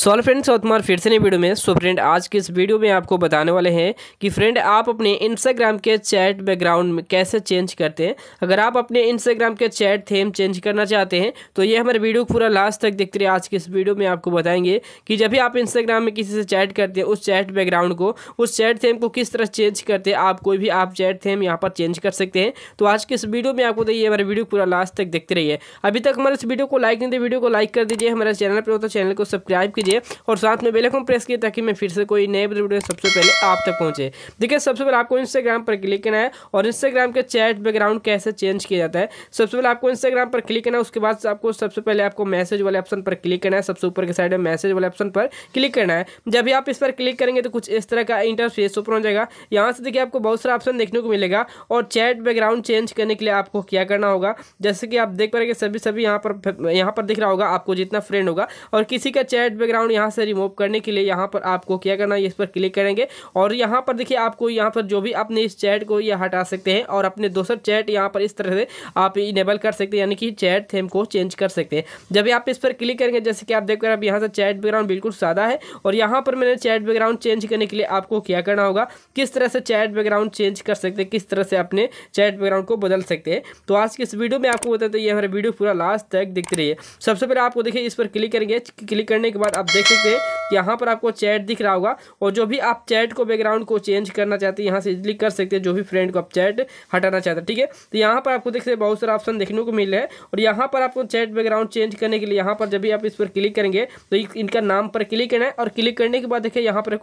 sol friends और तुम्हारे फिर से नई वीडियो में सो फ्रेंड आज के इस वीडियो में आपको बताने वाले हैं कि फ्रेंड आप अपने इंस्टाग्राम के चैट बैकग्राउंड में कैसे चेंज करते हैं अगर आप अपने इंस्टाग्राम के चैट थीम चेंज करना चाहते हैं तो ये हमारे वीडियो पूरा लास्ट तक देखते रहे आज के इस वीडियो में आपको बताएंगे कि जब भी आप इंस्टाग्राम में किसी से चैट करते हैं उस चैट बैकग्राउंड को उस चैट थेम को किस तरह चेंज करते हैं आप कोई भी आप चैट थेम यहाँ पर चेंज कर सकते हैं तो आज के इस वीडियो में आपको बताइए हमारे वीडियो पूरा लास्ट तक देखते रहिए अभी तक हमारे इस वीडियो को लाइक नहीं दे वीडियो को लाइक कर दीजिए हमारे चैनल पर हो तो चैनल को सब्सक्राइब कीजिए और साथ में बेलकॉन प्रेस किए ताकि मैं फिर से कोई नए वीडियो सबसे पहले आप तक पहुँचे देखिए सबसे पहले आपको इंस्टाग्राम पर क्लिक करना है और इंस्टाग्राम के चैट बैकग्राउंड कैसे चेंज किया जाता है सबसे पहले आपको इंस्टाग्राम पर क्लिक करना है उसके बाद आपको सबसे पहले आपको मैसेज वाले ऑप्शन पर क्लिक करना है सबसे ऊपर के साइड में मैसेज वाले ऑप्शन पर क्लिक करना है जब भी आप इस पर क्लिक करेंगे तो कुछ इस तरह का इंटरफेस ऊपर हो जाएगा यहाँ से देखिए आपको बहुत सारा ऑप्शन देखने को मिलेगा और चैट बैकग्राउंड चेंज करने के लिए आपको क्या करना होगा जैसे कि आप देख पा रहे सभी सभी यहाँ पर यहाँ पर दिख रहा होगा आपको जितना फ्रेंड होगा और किसी का चैट बैकग्राउंड बैकग्राउंड यहाँ से रिमूव करने के लिए यहाँ पर आपको क्या करना है इस पर क्लिक करेंगे और यहाँ पर देखिए आपको यहाँ पर जो भी अपने इस चैट को ये हटा सकते हैं और अपने दूसरे चैट यहाँ पर इस तरह से आप इनेबल कर सकते हैं यानी कि चैट थेम को चेंज कर सकते हैं जब आप इस पर क्लिक करेंगे जैसे कि आप देख रहे हैं यहाँ से चैट बैकग्राउंड बिल्कुल सादा है और यहाँ पर मैंने चैट बैकग्राउंड चेंज करने के लिए आपको क्या करना होगा किस तरह से चैट बैकग्राउंड चेंज कर सकते हैं किस तरह से अपने चैट बैकग्राउंड को बदल सकते हैं तो आज की इस वीडियो में आपको बताते ये हमारे वीडियो पूरा लास्ट तक दिखते रहिए सबसे पहले आपको देखिए इस पर क्लिक करेंगे क्लिक करने के बाद आप देख सकते हैं कि यहाँ पर आपको चैट दिख रहा होगा और जो भी आप चैट को बैकग्राउंड को चेंज करना चाहते हैं यहाँ से इजिली कर सकते हैं जो भी फ्रेंड को आप चैट हटाना चाहते हैं ठीक है तो यहाँ पर आपको देख सकते बहुत सारे ऑप्शन देखने को मिल रहे हैं और यहाँ पर आपको चैट बैकग्राउंड चेंज करने के लिए यहाँ पर जब भी आप इस पर क्लिक करेंगे तो इनका नाम पर क्लिक करना है और क्लिक करने के बाद देखिए यहाँ पर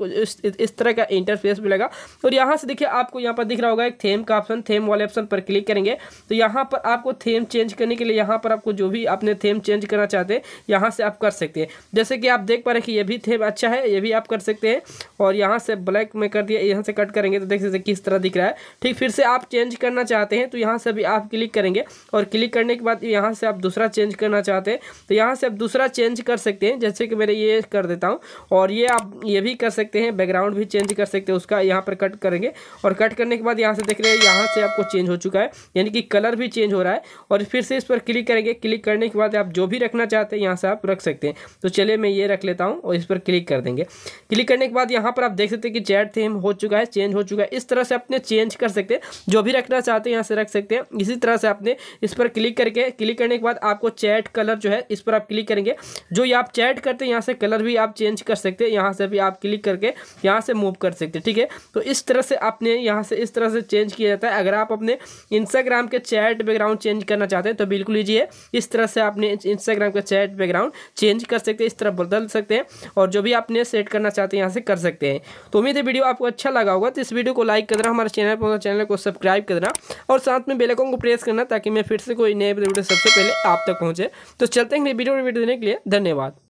इस तरह का इंटरफेस मिलेगा और यहाँ से देखिए आपको यहाँ पर दिख रहा होगा एक थेम का ऑप्शन थेम वाले ऑप्शन पर क्लिक करेंगे तो यहाँ पर आपको थेम चेंज करने के लिए यहाँ पर आपको जो भी आपने थेम चेंज करना चाहते हैं यहाँ से आप कर सकते हैं जैसे कि आप देख पा रहे कि ये भी थे अच्छा है ये भी आप कर सकते हैं और यहाँ से ब्लैक में कर दिया यहाँ से कट करेंगे तो देख सकते किस तरह दिख रहा है ठीक फिर से आप चेंज करना चाहते हैं तो यहाँ से भी आप क्लिक करेंगे और क्लिक करने के बाद यहाँ से आप दूसरा चेंज करना चाहते हैं तो यहाँ से आप दूसरा चेंज कर सकते हैं जैसे कि मेरे ये कर देता हूँ और ये आप ये भी कर सकते हैं बैकग्राउंड भी चेंज कर सकते हैं उसका यहाँ पर कट करेंगे और कट करने के बाद यहाँ से देख रहे हैं यहाँ से आपको चेंज हो चुका है यानी कि कलर भी चेंज हो रहा है और फिर से इस पर क्लिक करेंगे क्लिक करने के बाद आप जो भी रखना चाहते हैं यहाँ से आप रख सकते हैं तो चलिए मैं ये रख रख लेता हूँ और इस पर क्लिक कर देंगे क्लिक करने के बाद यहाँ पर आप देख सकते हैं कि चैट थीम हो चुका है चेंज हो चुका है इस तरह से अपने चेंज कर सकते हैं जो भी रखना चाहते हैं यहाँ से रख सकते हैं इसी तरह से आपने इस पर क्लिक करके क्लिक करने के बाद आपको चैट कलर जो है इस पर आप क्लिक करेंगे जो ये आप चैट करते हैं यहाँ से कलर भी आप चेंज कर सकते हैं यहाँ से भी आप क्लिक करके यहाँ से मूव कर सकते हैं ठीक है तो इस तरह से आपने यहाँ से इस तरह से चेंज किया जाता है अगर आप अपने इंस्टाग्राम के चैट बैकग्राउंड चेंज करना चाहते हैं तो बिल्कुल लीजिए इस तरह से आपने इंस्टाग्राम का चैट बैकग्राउंड चेंज कर सकते हैं इस तरह बदल सकते हैं और जो भी आप सेट करना चाहते हैं यहाँ से कर सकते हैं तो उम्मीद है वीडियो आपको अच्छा लगा होगा तो इस वीडियो को लाइक करना हमारे चैनल पर चैनल को सब्सक्राइब करना और साथ में बेलकॉन को प्रेस करना ताकि मैं फिर से कोई नए वीडियो सबसे पहले आप तक पहुँचे तो चलते हैं वीडियो वीडियो देने के लिए धन्यवाद